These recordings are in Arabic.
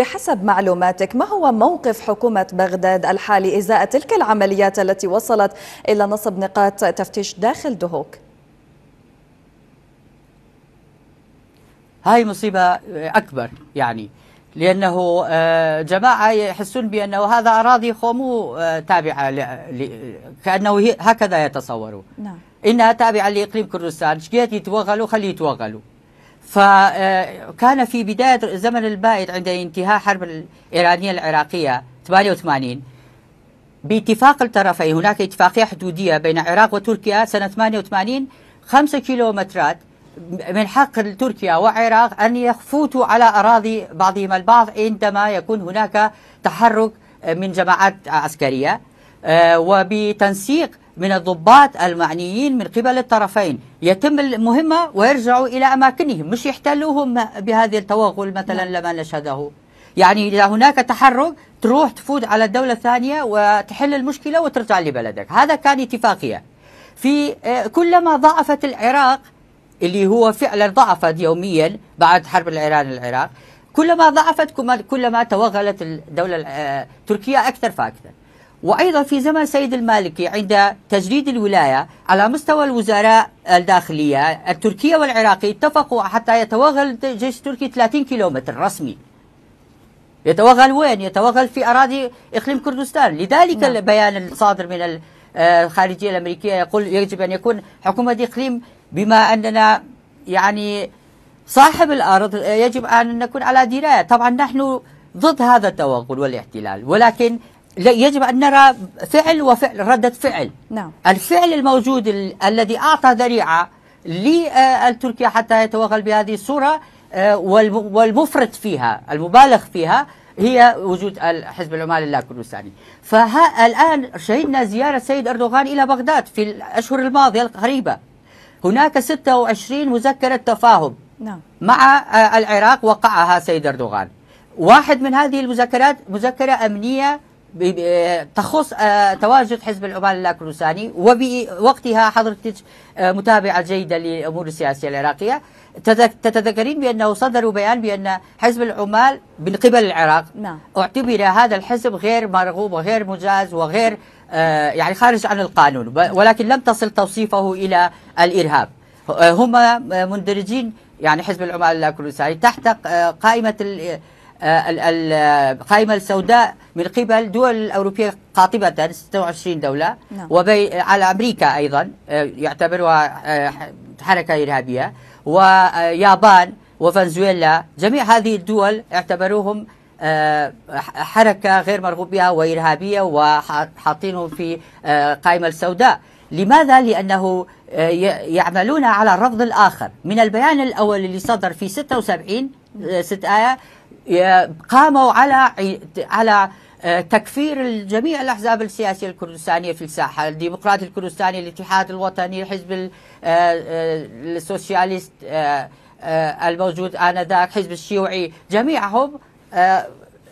بحسب معلوماتك ما هو موقف حكومة بغداد الحالي إزاء تلك العمليات التي وصلت إلى نصب نقاط تفتيش داخل دهوك؟ هاي مصيبة أكبر يعني لأنه آه، جماعة يحسون بأنه هذا أراضي مو آه، تابعة كأنه هكذا يتصوروا نعم. إنها تابعة لإقليم كردستان شكيت يتوغلوا خليه يتوغلوا فكان آه، في بداية الزمن البائد عند انتهاء حرب الإيرانية العراقية 88 باتفاق الطرفين هناك اتفاقية حدودية بين العراق وتركيا سنة 88 خمسة كيلومترات من حق تركيا والعراق أن يفوتوا على أراضي بعضهم البعض عندما يكون هناك تحرك من جماعات عسكرية آه، وبتنسيق من الضباط المعنيين من قبل الطرفين يتم المهمة ويرجعوا إلى أماكنهم مش يحتلوهم بهذه التوغل مثلا نعم. لما نشهده يعني إذا هناك تحرك تروح تفوت على الدولة الثانية وتحل المشكلة وترجع لبلدك هذا كان اتفاقية في آه، كلما ضعفت العراق اللي هو فعلا ضعفت يوميا بعد حرب الإيران العراق كلما ضعفت كلما توغلت الدولة التركية آه، أكثر فأكثر وأيضا في زمن سيد المالكي عند تجريد الولاية على مستوى الوزراء الداخلية التركية والعراقي اتفقوا حتى يتوغل الجيش التركي 30 كيلومتر رسمي يتوغل وين؟ يتوغل في أراضي إقليم كردستان لذلك نعم. البيان الصادر من آه، الخارجية الأمريكية يقول يجب أن يكون حكومة إقليم بما أننا يعني صاحب الأرض يجب أن نكون على دراية طبعا نحن ضد هذا التوغل والاحتلال ولكن يجب أن نرى فعل وفعل ردة فعل نعم. الفعل الموجود ال الذي أعطى ذريعة آه، لتركيا حتى يتوغل بهذه الصورة آه، والمفرط فيها المبالغ فيها هي وجود حزب العمال اللا كردستاني الان شهدنا زيارة السيد أردوغان إلى بغداد في الأشهر الماضية القريبة هناك 26 مذكرة تفاهم نعم. مع آه، العراق وقعها سيد أردوغان واحد من هذه المذكرات مذكرة أمنية تخص آه، تواجد حزب العمال اللاكردستاني وبوقتها حضرتك آه، متابعة جيدة للأمور السياسية العراقية تتذكرين بأنه صدروا بيان بأن حزب العمال من قبل العراق نعم. اعتبر هذا الحزب غير مرغوب وغير مجاز وغير آه، يعني خارج عن القانون ولكن لم تصل توصيفه إلى الإرهاب هم مندرجين يعني حزب العمال اللاكردستاني تحت قائمة آه، القائمة السوداء من قبل دول الأوروبية قاطبة 26 دولة نعم. وعلى أمريكا أيضا آه، يعتبرها آه، حركة إرهابية ويابان وفنزويلا جميع هذه الدول اعتبروهم حركة غير مرغوب بها وإرهابية وحاطينهم في القائمة السوداء لماذا؟ لأنه يعملون على الرفض الآخر من البيان الأول اللي صدر في 76 ست آية قاموا على على آه، تكفير جميع الاحزاب السياسيه الكردستانيه في الساحه، الديمقراطي الكردستاني، الاتحاد الوطني، الحزب آه، آه، السوسياليست الموجود انذاك، الحزب الشيوعي، جميعهم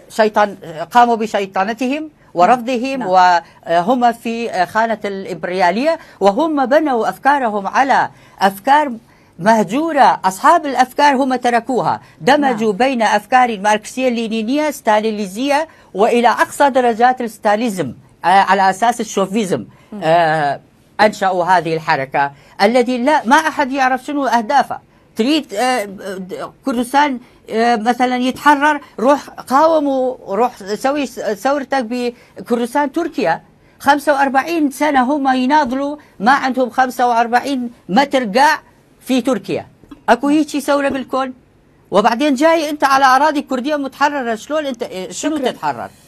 شيطان قاموا بشيطنتهم ورفضهم نعم. وهم في خانة الإمبريالية وهم بنوا أفكارهم على أفكار مهجورة أصحاب الأفكار هم تركوها دمجوا نعم. بين أفكار الماركسية اللينينية ستاليزية وإلى أقصى درجات الستاليزم آه على أساس الشوفيزم آه أنشأوا هذه الحركة الذي لا ما أحد يعرف شنو أهدافه تريد آه كردستان آه، مثلا يتحرر روح قاوموا روح سوي ثورتك بكردستان تركيا 45 سنة هم يناضلوا ما عندهم 45 متر قاع في تركيا اكو هيجي سوله بالكل وبعدين جاي انت على اراضي كرديه متحرره شلون انت شنو تتحرر